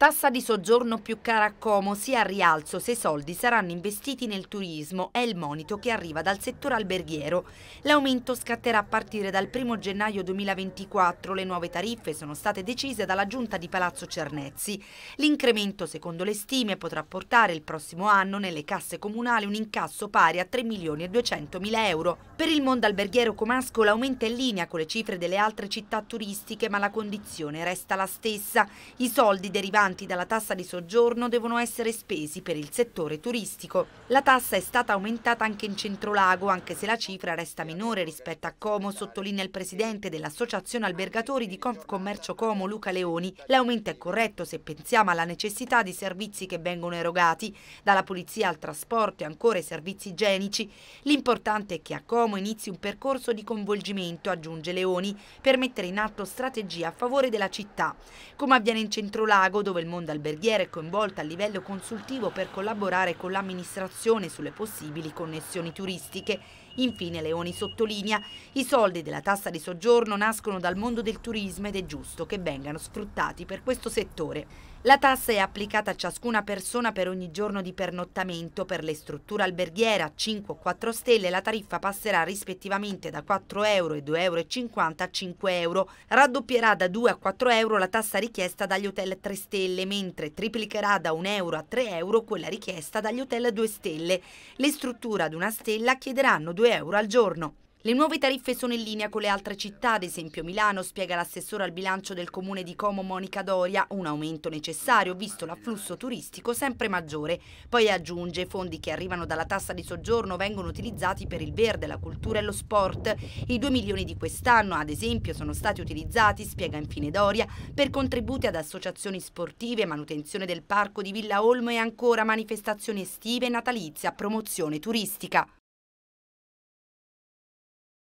Tassa di soggiorno più cara a Como, sia a rialzo se i soldi saranno investiti nel turismo, è il monito che arriva dal settore alberghiero. L'aumento scatterà a partire dal 1 gennaio 2024, le nuove tariffe sono state decise dalla giunta di Palazzo Cernezzi. L'incremento, secondo le stime, potrà portare il prossimo anno nelle casse comunali un incasso pari a 3 milioni e 200 mila euro. Per il mondo alberghiero comasco l'aumento è in linea con le cifre delle altre città turistiche, ma la condizione resta la stessa. I soldi derivanti derivanti dalla tassa di soggiorno devono essere spesi per il settore turistico. La tassa è stata aumentata anche in Centrolago, anche se la cifra resta minore rispetto a Como, sottolinea il presidente dell'Associazione Albergatori di Confcommercio Como, Luca Leoni. L'aumento è corretto se pensiamo alla necessità di servizi che vengono erogati, dalla pulizia al trasporto e ancora ai servizi igienici. L'importante è che a Como inizi un percorso di coinvolgimento, aggiunge Leoni, per mettere in atto strategie a favore della città, come avviene in Centrolago, dove dove il mondo alberghiero è coinvolto a livello consultivo per collaborare con l'amministrazione sulle possibili connessioni turistiche. Infine Leoni sottolinea i soldi della tassa di soggiorno nascono dal mondo del turismo ed è giusto che vengano sfruttati per questo settore. La tassa è applicata a ciascuna persona per ogni giorno di pernottamento. Per le strutture alberghiere a 5 o 4 stelle la tariffa passerà rispettivamente da 4 euro e 2,50 euro a 5 euro. Raddoppierà da 2 a 4 euro la tassa richiesta dagli hotel 3 stelle stelle, mentre triplicherà da 1 euro a 3 euro quella richiesta dagli hotel a 2 stelle. Le strutture ad una stella chiederanno 2 euro al giorno. Le nuove tariffe sono in linea con le altre città, ad esempio Milano, spiega l'assessore al bilancio del comune di Como Monica Doria, un aumento necessario visto l'afflusso turistico sempre maggiore. Poi aggiunge, i fondi che arrivano dalla tassa di soggiorno vengono utilizzati per il verde, la cultura e lo sport. I 2 milioni di quest'anno, ad esempio, sono stati utilizzati, spiega infine Doria, per contributi ad associazioni sportive, manutenzione del parco di Villa Olmo e ancora manifestazioni estive e natalizia, promozione turistica.